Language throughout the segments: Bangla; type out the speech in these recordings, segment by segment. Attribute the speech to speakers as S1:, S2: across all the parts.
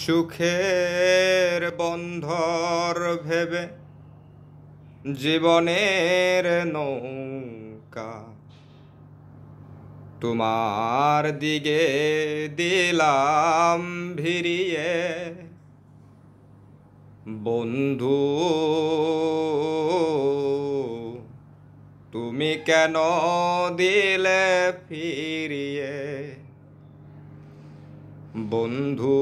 S1: সুখের বন্ধর ভেবে জীবনের নৌকা তোমার দিকে দিলাম ভিড়িয়ে বন্ধু তুমি কেন দিলে ফিরিয়ে বন্ধু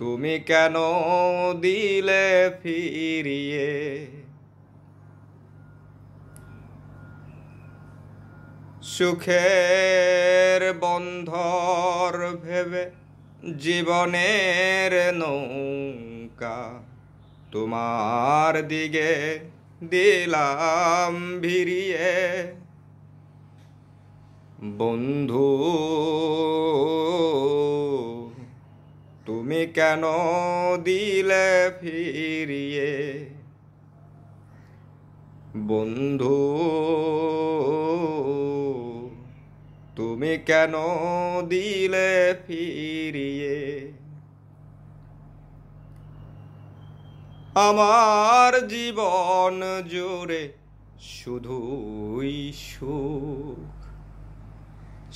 S1: তুমি কেন দিলে ফিরিয়ে সুখের বন্ধর ভেবে জীবনের নৌকা তোমার দিকে দিলাম ভিড়িয়ে বন্ধু তুমি কেন দিলে ফিরিয়ে বন্ধু তুমি কেন দিলে ফিরিয়ে আমার জীবন জোরে শুধুই সুখ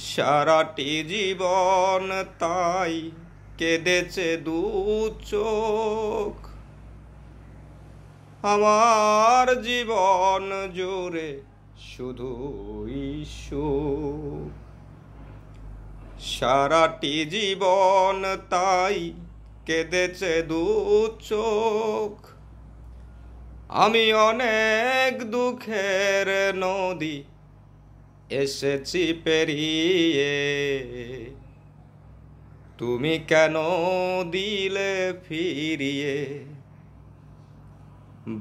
S1: সারাটি জীবন তাই কেঁদেছে দু চোখ আমার জীবন জোরে শুধুই সুখ সারাটি জীবন তাই কেঁদেছে দু চোখ আমি অনেক দুঃখের নদী এসেছি পেরিয়ে তুমি কেন দিলে ফিরিয়ে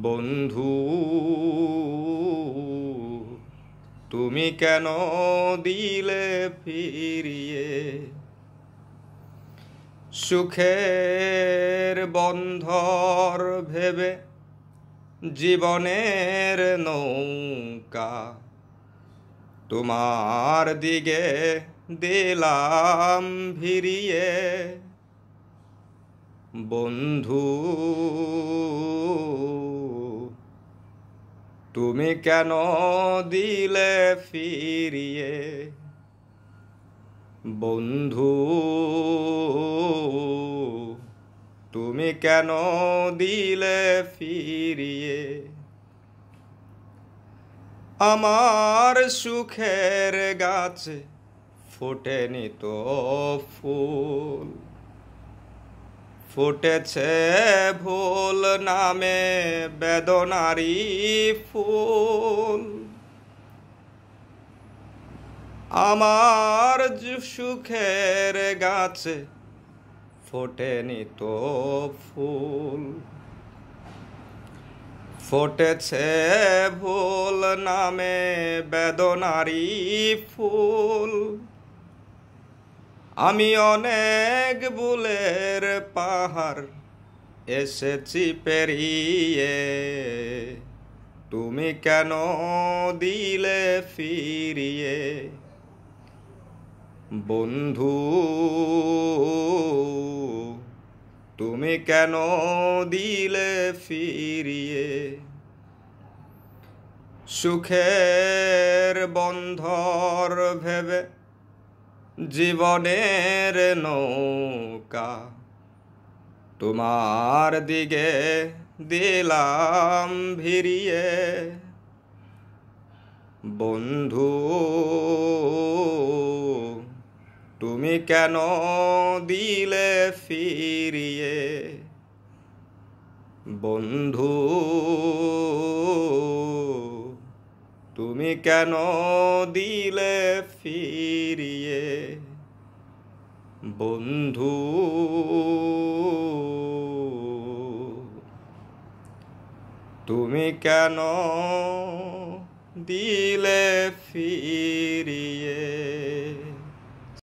S1: বন্ধু তুমি কেন দিলে ফিরিয়ে সুখের বন্ধর ভেবে জীবনের নৌকা তোমার দিকে দিলাম ভিড়িয়ে বন্ধু তুমি কেন দিলে ফিরিয়ে বন্ধু তুমি কেন দিলে ফিরিয়ে আমার সুখের গাছে ফুটেনি তো ফুল ফুটেছে ভুল নামে বেদনারি ফুল আমার সুখের গাছে ফোটেনি তো ফুল ফোটেছে ভুল নামে বেদনারি ফুল আমি অনেক বুলের পাহাড় এসেছি পেরিয়ে তুমি কেন দিলে ফিরিয়ে বন্ধু তুমি কেন দিলে ফিরিয়ে সুখের বন্ধর ভেবে জীবনের নৌকা তোমার দিকে দিলাম ভিড়িয়ে বন্ধু তুমি কেন দিলে ফিরিয়ে বন্ধু তুমি কেন দিলে ফিরিয়ে বন্ধু তুমি কেন দিলে ফিরিয়ে